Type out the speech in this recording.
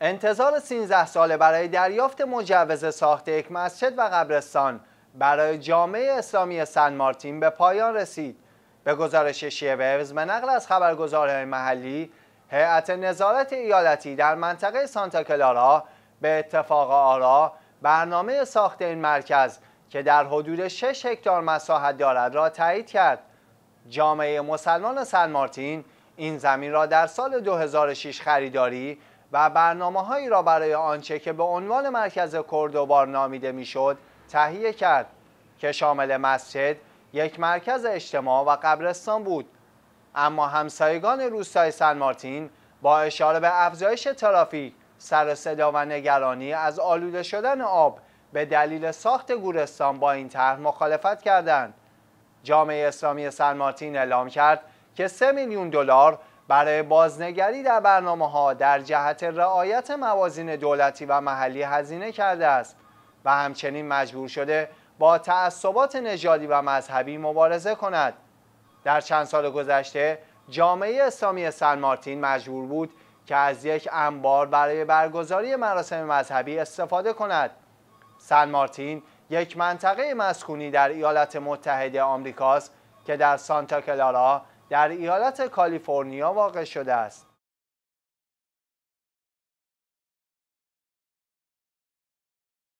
انتظار 13 ساله برای دریافت مجوز ساخت یک مسجد و قبرستان برای جامعه اسلامی سن مارتین به پایان رسید. به گزارش شیوه به نقل از خبرگزارهای محلی، هیئت نظارت ایالتی در منطقه سانتا کلارا به اتفاق آرا برنامه ساخت این مرکز که در حدود 6 هکتار مساحت دارد را تایید کرد. جامعه مسلمان سن مارتین این زمین را در سال 2006 خریداری و برنامه هایی را برای آنچه که به عنوان مرکز کردوبار نامیده میشد تهیه کرد که شامل مسجد، یک مرکز اجتماع و قبرستان بود اما همسایگان روستای سن مارتین با اشاره به افزایش ترافیک سر صدا و نگرانی از آلوده شدن آب به دلیل ساخت گورستان با این طرح مخالفت کردند جامعه اسلامی سن مارتین اعلام کرد که 3 میلیون دلار برای بازنگری در برنامه ها در جهت رعایت موازین دولتی و محلی هزینه کرده است و همچنین مجبور شده با تعصبات نژادی و مذهبی مبارزه کند در چند سال گذشته جامعه اسلامی سن مارتین مجبور بود که از یک انبار برای برگزاری مراسم مذهبی استفاده کند سن مارتین یک منطقه مسکونی در ایالات متحده آمریکاست که در سانتا کلارا در ایالت کالیفرنیا واقع شده است